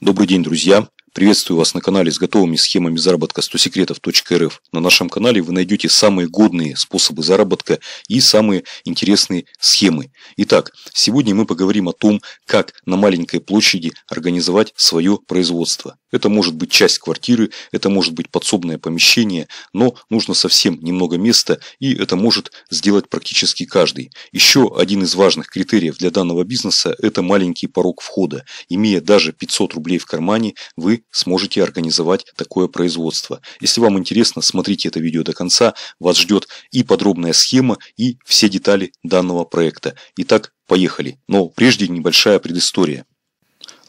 Добрый день, друзья. Приветствую вас на канале с готовыми схемами заработка 100 секретов.рф. На нашем канале вы найдете самые годные способы заработка и самые интересные схемы. Итак, сегодня мы поговорим о том, как на маленькой площади организовать свое производство. Это может быть часть квартиры, это может быть подсобное помещение, но нужно совсем немного места, и это может сделать практически каждый. Еще один из важных критериев для данного бизнеса – это маленький порог входа. Имея даже 500 рублей в кармане, вы сможете организовать такое производство. Если вам интересно, смотрите это видео до конца. Вас ждет и подробная схема, и все детали данного проекта. Итак, поехали. Но прежде небольшая предыстория.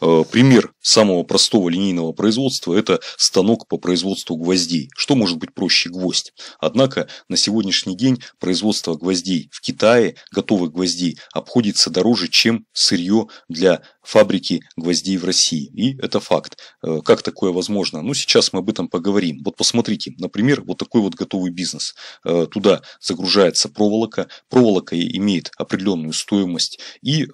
Э, пример самого простого линейного производства – это станок по производству гвоздей. Что может быть проще гвоздь? Однако на сегодняшний день производство гвоздей в Китае, готовых гвоздей, обходится дороже, чем сырье для фабрики гвоздей в России. И это факт. Э, как такое возможно? Ну, сейчас мы об этом поговорим. Вот посмотрите, например, вот такой вот готовый бизнес. Э, туда загружается проволока. Проволока имеет определенную стоимость и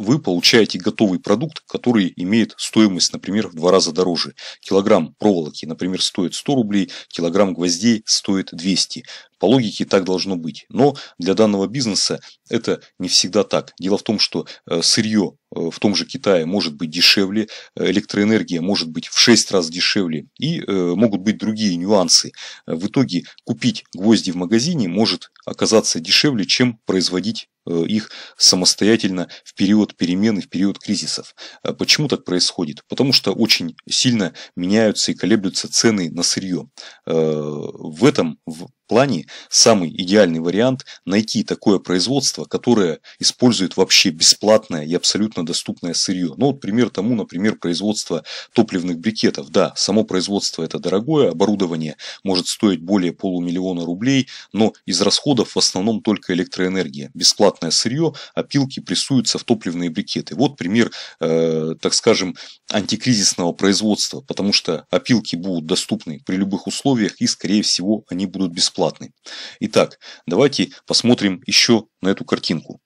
вы получаете готовый продукт, который имеет стоимость, например, в два раза дороже. Килограмм проволоки, например, стоит 100 рублей, килограмм гвоздей стоит 200. По логике так должно быть. Но для данного бизнеса это не всегда так. Дело в том, что э, сырье э, в том же Китае может быть дешевле, э, электроэнергия может быть в 6 раз дешевле и могут быть другие нюансы. В итоге купить гвозди в магазине может оказаться дешевле, чем производить их самостоятельно в период перемен и в период кризисов. А почему так происходит? Потому что очень сильно меняются и колеблются цены на сырье. В этом в плане самый идеальный вариант – найти такое производство, которое использует вообще бесплатное и абсолютно доступное сырье. Ну, вот пример тому, например, производство топливных брикетов. Да, само производство это дорогое, оборудование может стоить более полумиллиона рублей, но из расходов в основном только электроэнергия. Бесплатное сырье, опилки прессуются в топливные брикеты. Вот пример, э, так скажем, антикризисного производства, потому что опилки будут доступны при любых условиях и, скорее всего, они будут бесплатны. Итак, давайте посмотрим еще на эту картинку.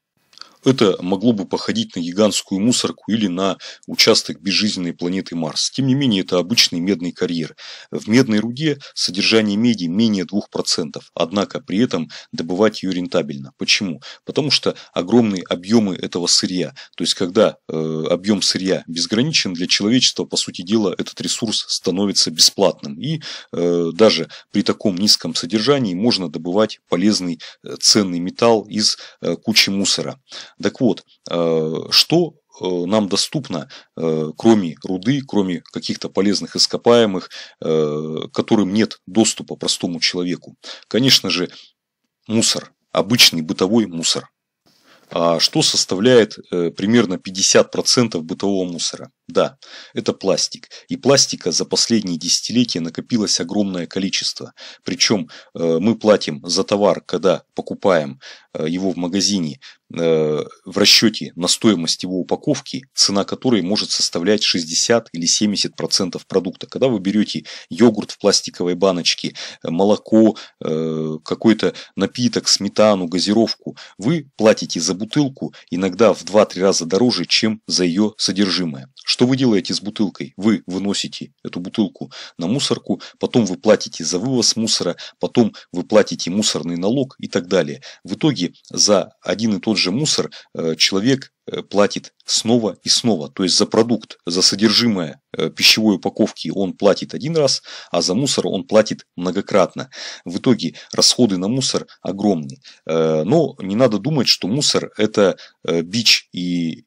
Это могло бы походить на гигантскую мусорку или на участок безжизненной планеты Марс. Тем не менее, это обычный медный карьер. В медной руде содержание меди менее 2%, однако при этом добывать ее рентабельно. Почему? Потому что огромные объемы этого сырья, то есть когда э, объем сырья безграничен, для человечества, по сути дела, этот ресурс становится бесплатным. И э, даже при таком низком содержании можно добывать полезный э, ценный металл из э, кучи мусора. Так вот, э, что э, нам доступно, э, кроме руды, кроме каких-то полезных ископаемых, которым нет доступа простому человеку. Конечно же, мусор, обычный бытовой мусор. А что составляет примерно 50% бытового мусора? Да, это пластик. И пластика за последние десятилетия накопилось огромное количество. Причем э, мы платим за товар, когда покупаем э, его в магазине э, в расчете на стоимость его упаковки, цена которой может составлять 60 или 70 процентов продукта. Когда вы берете йогурт в пластиковой баночке, молоко, какой-то напиток, сметану, газировку, вы платите за бутылку иногда в 2-3 раза дороже, чем за ее содержимое. Что вы делаете с бутылкой? Вы выносите эту бутылку на мусорку, потом вы платите за вывоз мусора, потом вы платите мусорный налог и так далее. В итоге за один и тот же мусор э, человек э, платит снова и снова. То есть за продукт, за содержимое э, пищевой упаковки он платит один раз, а за мусор он платит многократно. В итоге расходы на мусор огромны. Но не надо думать, что мусор это бич и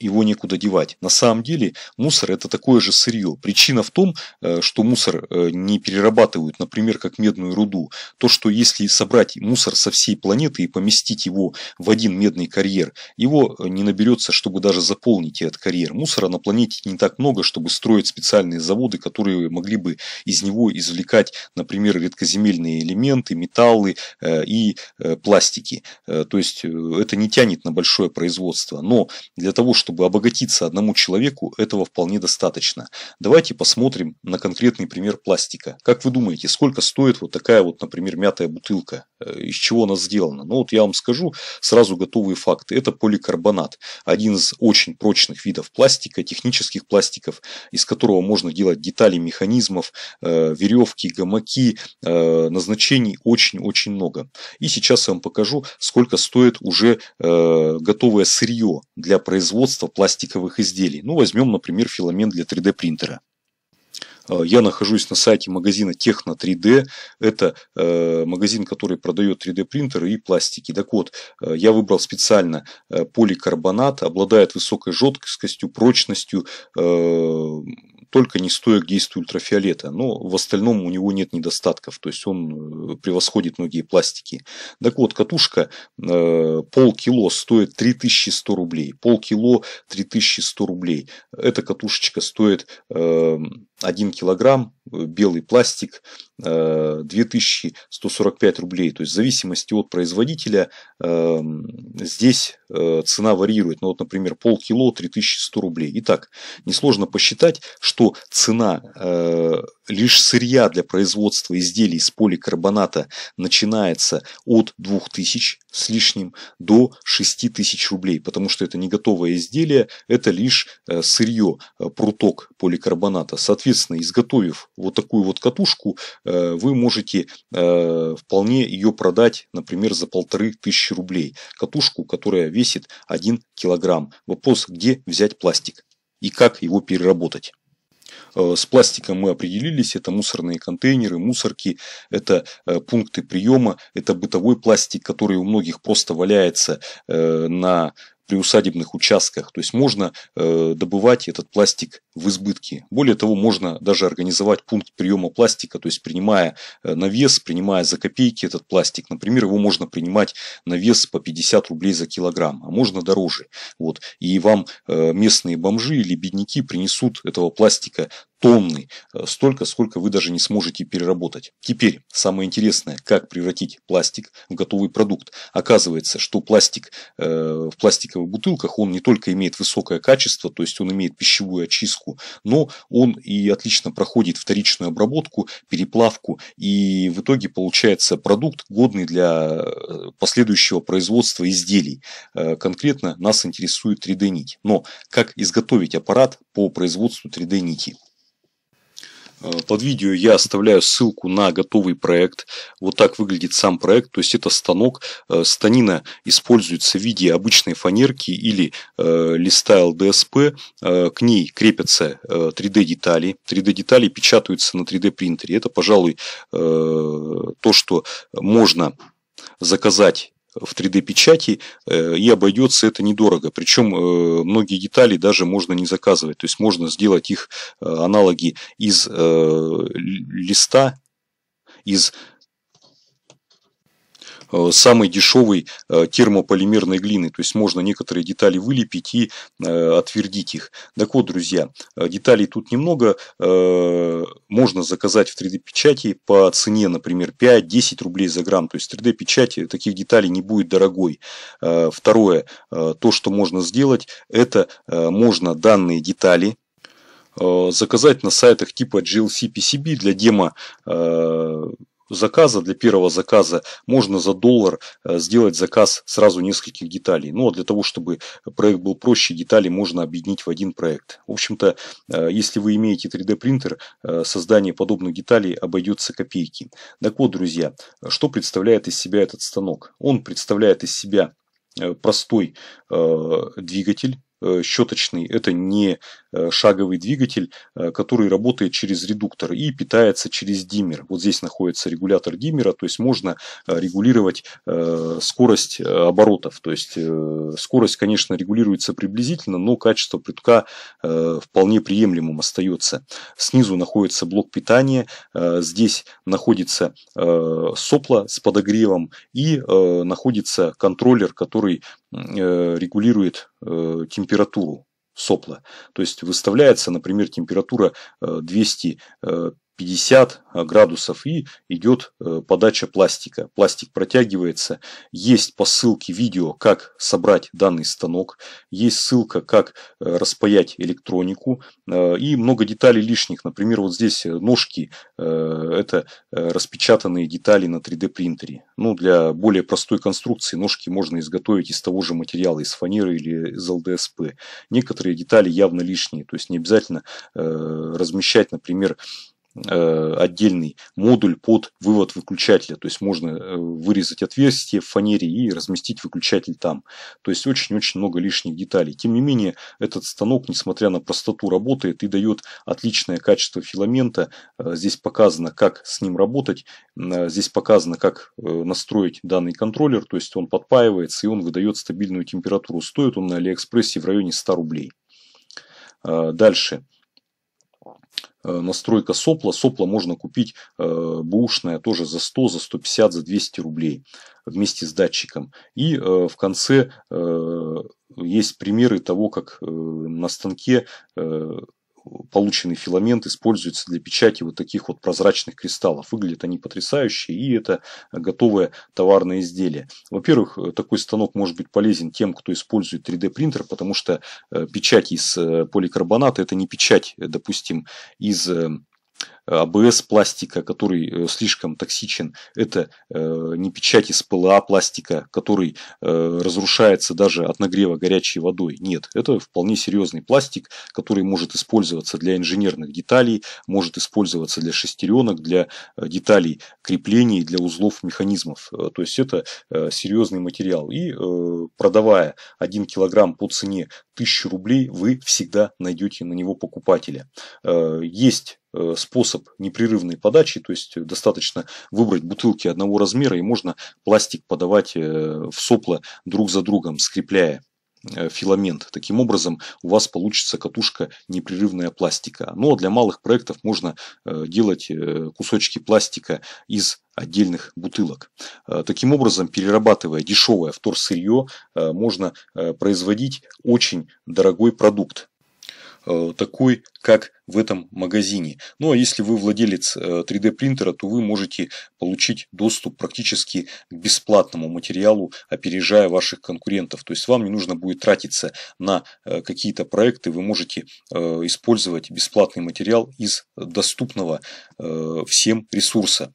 его некуда девать. На самом деле мусор это такое же сырье. Причина в том, э, что мусор э, не перерабатывают, например, как медную руду. То, что если собрать мусор со всей планеты и поместить его в один медный карьер, его э, не наберется, чтобы даже заполнить этот карьер. Мусора на планете не так много, чтобы строить специальные заводы, которые могли бы из него извлекать, например, редкоземельные элементы, металлы и пластики. То есть это не тянет на большое производство. Но для того, чтобы чтобы обогатиться одному человеку, этого вполне достаточно. Давайте посмотрим на конкретный пример пластика. Как вы думаете, сколько стоит вот такая вот, например, мятая бутылка? Э, из чего она сделана? Ну вот я вам скажу сразу готовые факты. Это поликарбонат. Один из очень прочных видов пластика, технических пластиков, из которого можно делать детали механизмов, э, веревки, гамаки. Э, назначений очень-очень много. И сейчас я вам покажу, сколько стоит уже готовое сырье для производства количество пластиковых изделий. Ну, возьмем, например, филамент для 3D принтера. Э, я нахожусь на сайте магазина Техно 3D. Это э, магазин, который продает 3D принтеры и пластики. Так вот, э, я выбрал специально э, поликарбонат, обладает высокой жесткостью, прочностью, э, только не стоя к действию ультрафиолета, но в остальном у него нет недостатков, то есть он э, превосходит многие пластики. Так вот, катушка э, полкило стоит 3100 рублей, полкило 3100 рублей. Эта катушечка стоит 1 э, килограмм белый пластик 2145 э, рублей. То есть в зависимости от производителя эм, здесь э, цена варьирует. Ну вот, например, полкило 3100 рублей. Итак, несложно посчитать, что цена э, лишь сырья для производства изделий из поликарбоната начинается от 2000 с лишним до 6000 рублей, потому что это не готовое изделие, это лишь э, сырье, э, пруток поликарбоната. Соответственно, изготовив вот такую вот катушку, э, вы можете вполне ее продать, например, за полторы тысячи рублей. Катушку, которая весит 1 килограмм. Вопрос, где взять пластик и как его переработать. Э, с пластиком мы определились, это мусорные контейнеры, мусорки, это э, пункты приема, это бытовой пластик, который у многих просто валяется э, на приусадебных участках. То есть можно э, добывать этот пластик в избытке. Более того, можно даже организовать пункт приема пластика, то есть принимая э, на вес, принимая за копейки этот пластик. Например, его можно принимать на вес по 50 рублей за килограмм, а можно дороже. Вот. И вам э, местные бомжи или бедняки принесут этого пластика тонны, э, столько, сколько вы даже не сможете переработать. Теперь самое интересное, как превратить пластик в готовый продукт. Оказывается, что пластик э, в пластиковых бутылках, он не только имеет высокое качество, то есть он имеет пищевую очистку, но он и отлично проходит вторичную обработку, переплавку, и в итоге получается продукт, годный для э, последующего производства изделий. Конкретно нас интересует 3D-нить. Но как изготовить аппарат по производству 3D-нити? Э, под видео я оставляю ссылку на готовый проект. Вот так выглядит сам проект. То есть это станок. Э, станина используется в виде обычной фанерки или э, листа ЛДСП. К ней крепятся 3D-детали. 3D-детали печатаются на 3D-принтере. Это, пожалуй, то, что можно заказать в 3D-печати э, и обойдется это недорого. Причем э, многие детали даже можно не заказывать. То есть можно сделать их э, аналоги из листа, из Э, самой дешевой э, термополимерной глины. То есть можно некоторые детали вылепить и э, отвердить их. Так вот, друзья, деталей тут немного. Можно заказать в 3D-печати по цене, например, 5-10 рублей за грамм. То есть 3D-печать таких деталей не будет дорогой. Второе, то, что можно сделать, это можно данные детали заказать на сайтах типа GLC PCB для демо заказа, для первого заказа можно за доллар э, сделать заказ сразу нескольких деталей. Ну, а для того, чтобы проект был проще, детали можно объединить в один проект. В общем-то, э, если вы имеете 3D принтер, э, создание подобных деталей обойдется копейки. Так вот, друзья, что представляет из себя этот станок? Он представляет из себя простой двигатель, щеточный. Это не Э, шаговый двигатель, э, который работает через редуктор и питается через диммер. Вот здесь находится регулятор диммера, то есть можно э, регулировать скорость оборотов. То есть скорость, конечно, регулируется приблизительно, но качество прытка вполне приемлемым остается. Снизу находится блок питания, здесь находится сопла с подогревом и находится контроллер, который регулирует температуру сопла. То есть выставляется, например, температура 200 э, 50 градусов и идет э, подача пластика. Пластик протягивается. Есть по ссылке видео, как собрать данный станок. Есть ссылка, как э, распаять электронику. Э, и много деталей лишних. Например, вот здесь ножки. Это распечатанные детали на 3D принтере. Ну, для более простой конструкции ножки можно изготовить из того же материала, из фанеры или из ЛДСП. Некоторые детали явно лишние. То есть не обязательно размещать, например, Э, отдельный модуль под вывод выключателя. То есть можно э, вырезать отверстие в фанере и разместить выключатель там. То есть очень-очень много лишних деталей. Тем не менее, этот станок, несмотря на простоту, работает и дает отличное качество филамента. Э, здесь показано, как с ним работать. Здесь показано, как настроить данный контроллер. То есть он подпаивается и он выдает стабильную температуру. Стоит он на Алиэкспрессе в районе 100 рублей. Дальше. Э, настройка сопла. Сопла можно купить э, бушная тоже за 100, за 150, за 200 рублей вместе с датчиком. И э, в конце есть примеры того, как на станке полученный филамент используется для печати вот таких вот прозрачных кристаллов. Выглядят они потрясающе, и это готовое товарное изделие. Во-первых, э, такой станок может быть полезен тем, кто использует 3D принтер, потому что э, печать из э, поликарбоната это не печать, допустим, из АБС пластика, который э, слишком токсичен, это э, не печать из ПЛА пластика, который э, разрушается даже от нагрева горячей водой. Нет, это вполне серьезный пластик, который может использоваться для инженерных деталей, может использоваться для шестеренок, для деталей креплений, для узлов механизмов. То есть это серьезный материал. И продавая 1 килограмм по цене 1000 рублей, вы всегда найдете на него покупателя. Есть Э, способ непрерывной подачи, то есть достаточно выбрать бутылки одного размера и можно пластик подавать э, в сопла друг за другом, скрепляя э, филамент. Таким образом у вас получится катушка непрерывная пластика. Но ну, а для малых проектов можно делать кусочки пластика из отдельных бутылок. Таким образом, перерабатывая дешевое вторсырье, можно производить очень дорогой продукт. Э, такой, как в этом магазине. Ну а если вы владелец 3D э, принтера, то вы можете получить доступ практически к бесплатному материалу, опережая ваших конкурентов. То есть вам не нужно будет тратиться на э, какие-то проекты, вы можете использовать бесплатный материал из доступного всем ресурса.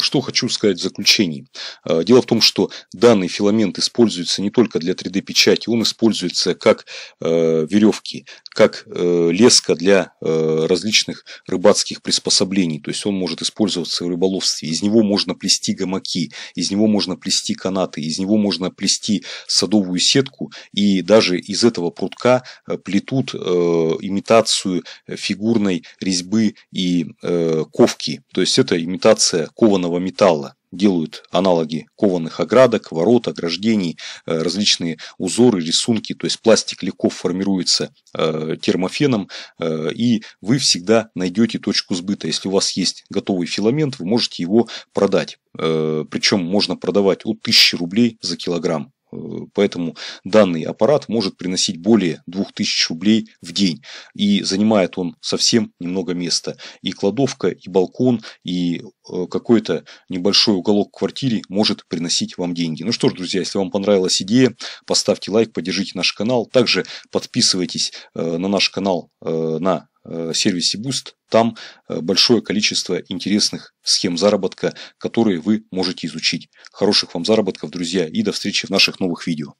Что хочу сказать в заключении. Дело в том, что данный филамент используется не только для 3D-печати, он используется как веревки, как э, леска для э, различных рыбацких приспособлений. То есть он может использоваться в рыболовстве. Из него можно плести гамаки, из него можно плести канаты, из него можно плести садовую сетку. И даже из этого прутка э, плетут имитацию фигурной резьбы и ковки. То есть это имитация кованого металла делают аналоги кованых оградок, ворот, ограждений, э, различные узоры, рисунки. То есть пластик легко формируется э, термофеном, э, и вы всегда найдете точку сбыта. Если у вас есть готовый филамент, вы можете его продать. Причем можно продавать от 1000 рублей за килограмм. Поэтому данный аппарат может приносить более 2000 рублей в день. И занимает он совсем немного места. И кладовка, и балкон, и э, какой-то небольшой уголок в квартире может приносить вам деньги. Ну что ж, друзья, если вам понравилась идея, поставьте лайк, поддержите наш канал. Также подписывайтесь э, на наш канал э, на Э, сервисе Boost. Там э, большое количество интересных схем заработка, которые вы можете изучить. Хороших вам заработков, друзья, и до встречи в наших новых видео.